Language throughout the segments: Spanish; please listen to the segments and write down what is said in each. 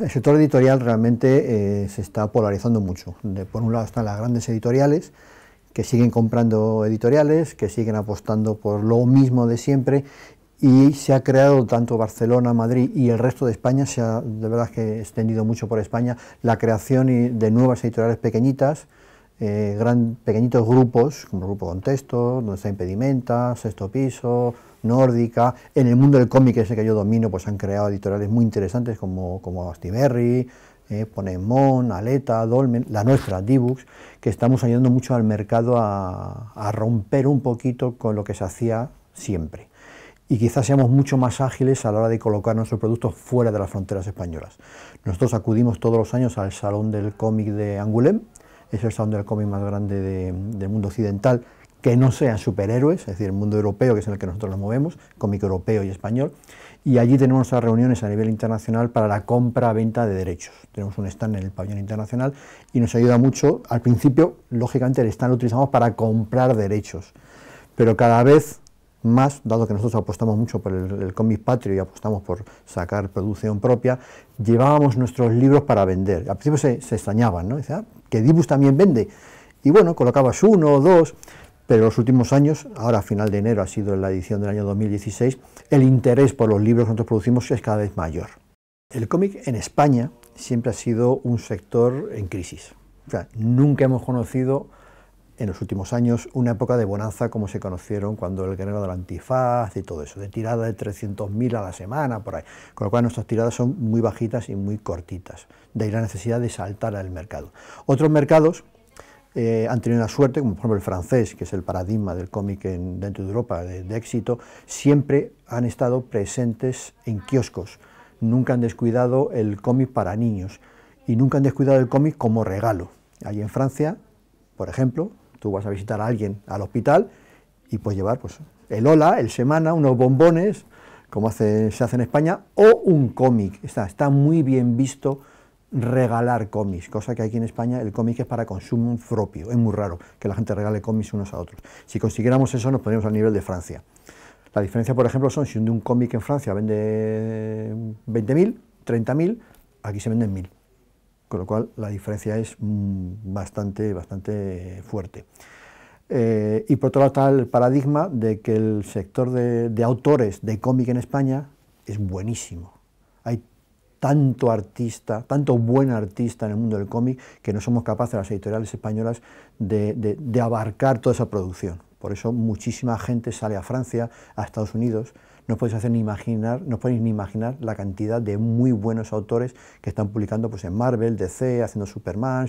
El sector editorial realmente eh, se está polarizando mucho. por un lado están las grandes editoriales que siguen comprando editoriales, que siguen apostando por lo mismo de siempre y se ha creado tanto Barcelona, Madrid y el resto de España, se ha de verdad que extendido mucho por España la creación de nuevas editoriales pequeñitas, eh, gran, pequeñitos grupos, como el grupo Contexto, donde está Impedimenta, Sexto Piso, Nórdica. En el mundo del cómic ese que yo domino, pues han creado editoriales muy interesantes como, como Astiberri, eh, Ponemon, Aleta, Dolmen, la nuestra, Dibux, que estamos ayudando mucho al mercado a, a romper un poquito con lo que se hacía siempre y quizás seamos mucho más ágiles a la hora de colocar nuestros productos fuera de las fronteras españolas. Nosotros acudimos todos los años al Salón del Cómic de Angoulême, es el stand del cómic más grande del mundo occidental, que no sean superhéroes, es decir, el mundo europeo, que es en el que nosotros nos movemos, cómic europeo y español, y allí tenemos nuestras reuniones a nivel internacional para la compra-venta de derechos. Tenemos un stand en el pabellón internacional y nos ayuda mucho. Al principio, lógicamente, el stand lo utilizamos para comprar derechos, pero cada vez más, dado que nosotros apostamos mucho por el, cómic patrio y apostamos por sacar producción propia, llevábamos nuestros libros para vender. Al principio se, extrañaban, ¿no? Ah, que Dibus también vende. Y bueno, colocabas uno o dos, pero en los últimos años, ahora a final de enero ha sido la edición del año 2016, el interés por los libros que nosotros producimos es cada vez mayor. El cómic en España siempre ha sido un sector en crisis. O sea, nunca hemos conocido en los últimos años una época de bonanza como se conocieron cuando el de del antifaz y todo eso, de tirada de 300.000 a la semana, por ahí. Con lo cual nuestras tiradas son muy bajitas y muy cortitas. De ahí la necesidad de saltar al mercado. Otros mercados eh, han tenido una suerte, como por ejemplo el francés, que es el paradigma del cómic dentro de Europa de, de éxito, siempre han estado presentes en kioscos. Nunca han descuidado el cómic para niños y nunca han descuidado el cómic como regalo. Allí en Francia, por ejemplo, Tú vas a visitar a alguien al hospital y puedes llevar pues, el hola, el semana, unos bombones, como se hace en España, o un cómic. Está, está muy bien visto regalar cómics, cosa que aquí en España el cómic es para consumo propio, es muy raro que la gente regale cómics unos a otros. Si consiguiéramos eso nos pondríamos al nivel de Francia. La diferencia, por ejemplo, son si un cómic en Francia vende 20.000, 30.000, aquí se venden 1.000 con lo cual la diferencia es mm, bastante, bastante fuerte. Eh, y por otro lado está el paradigma de que el sector de, autores de cómic en España es buenísimo. Hay tanto artista, tanto buen artista en el mundo del cómic, que no somos capaces las editoriales españolas de abarcar toda esa producción. Por eso muchísima gente sale a Francia, a Estados Unidos, no os podéis hacer ni imaginar, no ni imaginar la cantidad de muy buenos autores que están publicando pues, en Marvel, DC, haciendo Superman,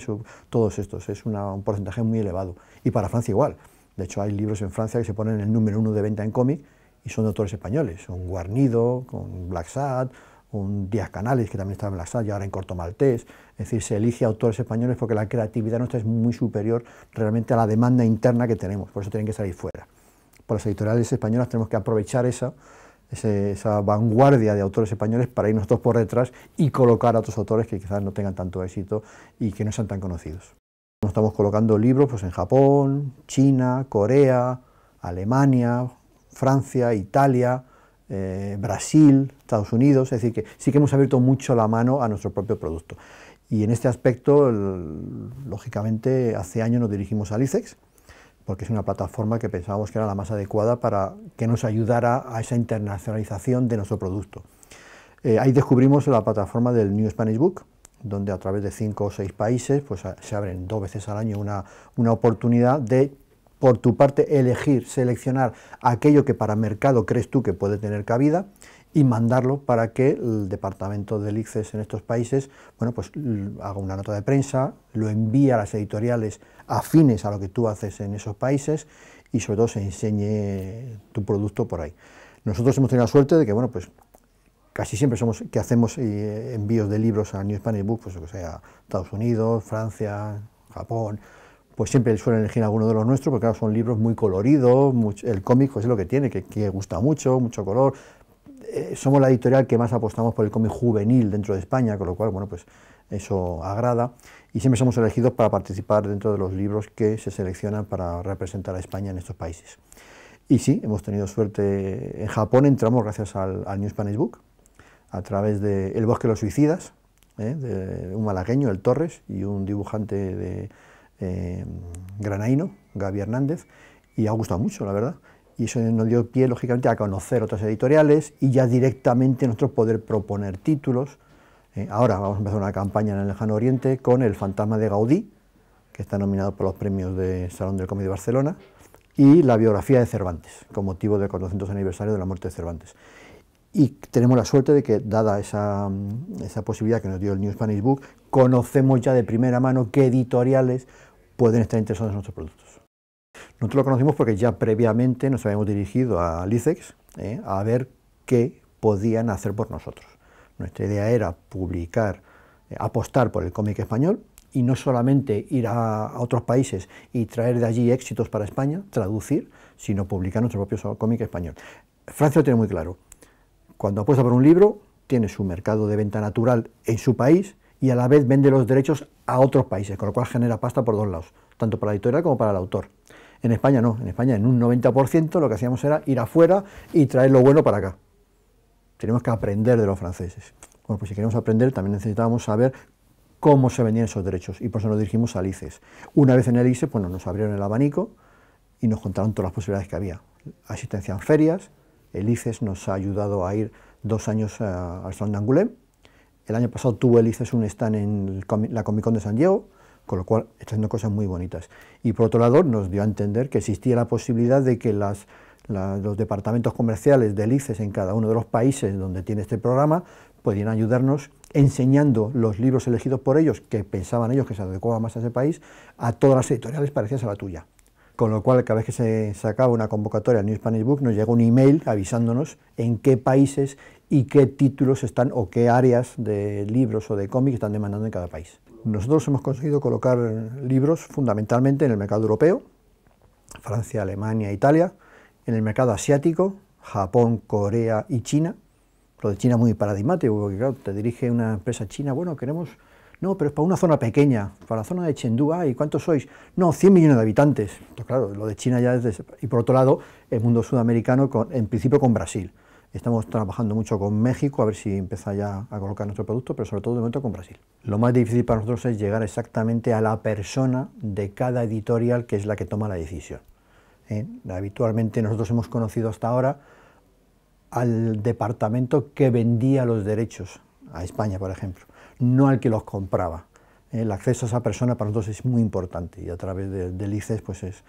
todos estos. Es un porcentaje muy elevado. Y para Francia igual. De hecho, hay libros en Francia que se ponen en el número uno de venta en cómic y son de autores españoles. Un Guarnido, un Black Sad, un Díaz Canales, que también estaba en Black Sad y ahora en Corto Maltés. Es decir, se elige autores españoles porque la creatividad nuestra es muy superior realmente a la demanda interna que tenemos. Por eso tienen que salir fuera. Por las editoriales españolas tenemos que aprovechar eso esa vanguardia de autores españoles para irnos dos por detrás y colocar a otros autores que quizás no tengan tanto éxito y que no sean tan conocidos. Nos estamos colocando libros pues, en Japón, China, Corea, Alemania, Francia, Italia, eh, Brasil, Estados Unidos, es decir, que sí que hemos abierto mucho la mano a nuestro propio producto. Y en este aspecto, lógicamente, hace años nos dirigimos al Licex, porque es una plataforma que pensábamos que era la más adecuada para que nos ayudara a esa internacionalización de nuestro producto. Eh, ahí descubrimos la plataforma del New Spanish Book, donde a través de cinco o seis países pues, se abren dos veces al año una, una oportunidad de, por tu parte, elegir, seleccionar aquello que para mercado crees tú que puede tener cabida y mandarlo para que el departamento de ICES en estos países bueno, pues, haga una nota de prensa, lo envíe a las editoriales afines a lo que tú haces en esos países y sobre todo se enseñe tu producto por ahí. Nosotros hemos tenido la suerte de que, bueno, pues casi siempre somos que hacemos eh, envíos de libros a New Spanish Book, pues o sea, Estados Unidos, Francia, Japón, pues siempre suelen elegir alguno de los nuestros, porque claro, son libros muy coloridos, el cómic pues, es lo que tiene, que, que gusta mucho, mucho color, eh, somos la editorial que más apostamos por el cómic juvenil dentro de España, con lo cual, bueno, pues eso agrada. Y siempre somos elegidos para participar dentro de los libros que se seleccionan para representar a España en estos países. Y sí, hemos tenido suerte. En Japón entramos gracias al, New Spanish Book, a través de El Bosque de los Suicidas, eh, de un malagueño, el Torres, y un dibujante de eh, Gaby Hernández, y ha gustado mucho, la verdad y eso nos dio pie, lógicamente, a conocer otras editoriales y ya directamente nosotros poder proponer títulos. Eh, ahora vamos a empezar una campaña en el lejano oriente con El fantasma de Gaudí, que está nominado por los premios de Salón del Cómic de Barcelona, y la biografía de Cervantes, con motivo del 400 aniversario de la muerte de Cervantes. Y tenemos la suerte de que, dada esa, mm, esa, posibilidad que nos dio el New Spanish Book, conocemos ya de primera mano qué editoriales pueden estar interesados en nuestros productos. Nosotros lo conocimos porque ya previamente nos habíamos dirigido a Licex eh, a ver qué podían hacer por nosotros. Nuestra idea era publicar, eh, apostar por el cómic español y no solamente ir a, otros países y traer de allí éxitos para España, traducir, sino publicar nuestro propio cómic español. Francia lo tiene muy claro. Cuando apuesta por un libro, tiene su mercado de venta natural en su país y a la vez vende los derechos a otros países, con lo cual genera pasta por dos lados, tanto para la editorial como para el autor. En España no, en España en un 90% lo que hacíamos era ir afuera y traer lo bueno para acá. Tenemos que aprender de los franceses. Bueno, pues si queremos aprender también necesitábamos saber cómo se vendían esos derechos y por eso nos dirigimos al ICES. Una vez en el ICES, bueno, nos abrieron el abanico y nos contaron todas las posibilidades que había. Asistencia en ferias, el ICES nos ha ayudado a ir dos años eh, al Salón de Angoulême. El año pasado tuvo el ICES un stand en la Comic Con de San Diego con lo cual está haciendo cosas muy bonitas. Y por otro lado, nos dio a entender que existía la posibilidad de que los departamentos comerciales del ICES en cada uno de los países donde tiene este programa pudieran ayudarnos enseñando los libros elegidos por ellos, que pensaban ellos que se adecuaban más a ese país, a todas las editoriales parecidas a la tuya. Con lo cual, cada vez que se sacaba una convocatoria al New Spanish Book, nos llega un email avisándonos en qué países y qué títulos están o qué áreas de libros o de cómics están demandando en cada país. Nosotros hemos conseguido colocar libros fundamentalmente en el mercado europeo, Francia, Alemania, Italia, en el mercado asiático, Japón, Corea y China. Lo de China es muy paradigmático, porque claro, te dirige una empresa china, bueno, queremos, no, pero es para una zona pequeña, para la zona de Chengdu, ¿y cuántos sois? No, 100 millones de habitantes. claro, lo de China ya es... Y por otro lado, el mundo sudamericano, en principio con Brasil. Estamos trabajando mucho con México, a ver si empieza ya a colocar nuestro producto, pero sobre todo de momento con Brasil. Lo más difícil para nosotros es llegar exactamente a la persona de cada editorial que es la que toma la decisión. ¿Eh? Habitualmente nosotros hemos conocido hasta ahora al departamento que vendía los derechos a España, por ejemplo, no al que los compraba. ¿Eh? El acceso a esa persona para nosotros es muy importante y a través del de ICES pues es,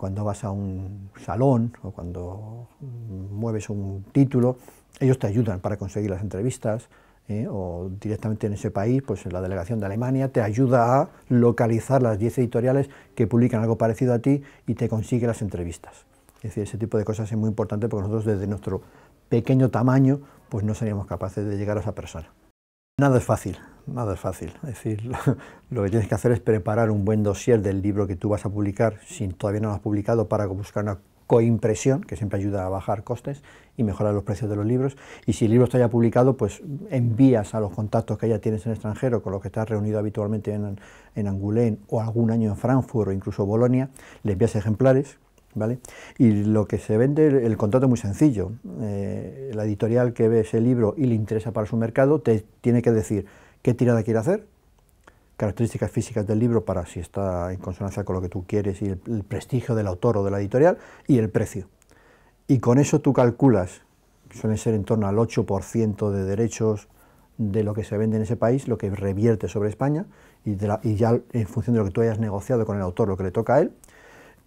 cuando vas a un salón o cuando mueves un título, ellos te ayudan para conseguir las entrevistas, ¿eh? o directamente en ese país, pues la delegación de Alemania te ayuda a localizar las 10 editoriales que publican algo parecido a ti y te consigue las entrevistas. Es decir, ese tipo de cosas es muy importante porque nosotros desde nuestro pequeño tamaño pues no seríamos capaces de llegar a esa persona. Nada es fácil, nada es fácil. Es decir, lo, que tienes que hacer es preparar un buen dossier del libro que tú vas a publicar, si todavía no lo has publicado, para buscar una coimpresión, que siempre ayuda a bajar costes y mejorar los precios de los libros. Y si el libro está ya publicado, pues envías a los contactos que ya tienes en extranjero, con los que estás reunido habitualmente en, en Angoulême o algún año en Frankfurt o incluso Bolonia, le envías ejemplares. ¿Vale? Y lo que se vende, el contrato es muy sencillo. Eh, la editorial que ve ese libro y le interesa para su mercado, te tiene que decir, qué tirada quiere hacer, características físicas del libro para si está en consonancia con lo que tú quieres y el, prestigio del autor o de la editorial y el precio. Y con eso tú calculas, suele ser en torno al 8% de derechos de lo que se vende en ese país, lo que revierte sobre España, y, ya en función de lo que tú hayas negociado con el autor, lo que le toca a él,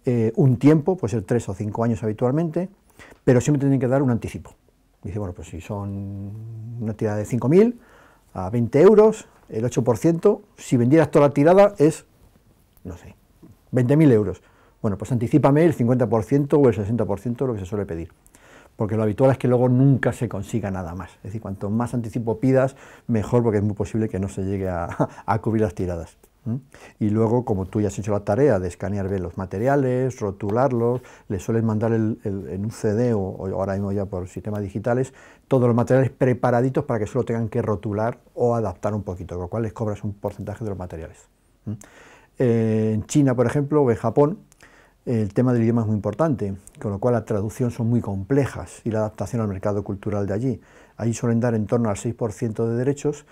eh, un tiempo, puede ser tres o cinco años habitualmente, pero siempre tienen que dar un anticipo. Dice, bueno, pues si son una tirada de 5.000, a 20 euros, el 8%, si vendieras toda la tirada es, no sé, 20.000 euros. Bueno, pues anticipame el 50% o el 60% lo que se suele pedir. Porque lo habitual es que luego nunca se consiga nada más. Es decir, cuanto más anticipo pidas, mejor, porque es muy posible que no se llegue a, a cubrir las tiradas. Y luego, como tú ya has hecho la tarea de escanear bien los materiales, rotularlos, le suelen mandar en un CD o, ahora mismo ya por sistemas digitales, todos los materiales preparaditos para que solo tengan que rotular o adaptar un poquito, con lo cual les cobras un porcentaje de los materiales. Eh, en China, por ejemplo, o en Japón, el tema del idioma es muy importante, con lo cual la traducción son muy complejas y la adaptación al mercado cultural de allí. Ahí suelen dar en torno al 6% de derechos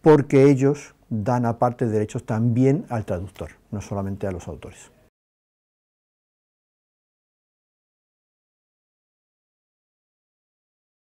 porque ellos dan aparte derechos también al traductor, no solamente a los autores.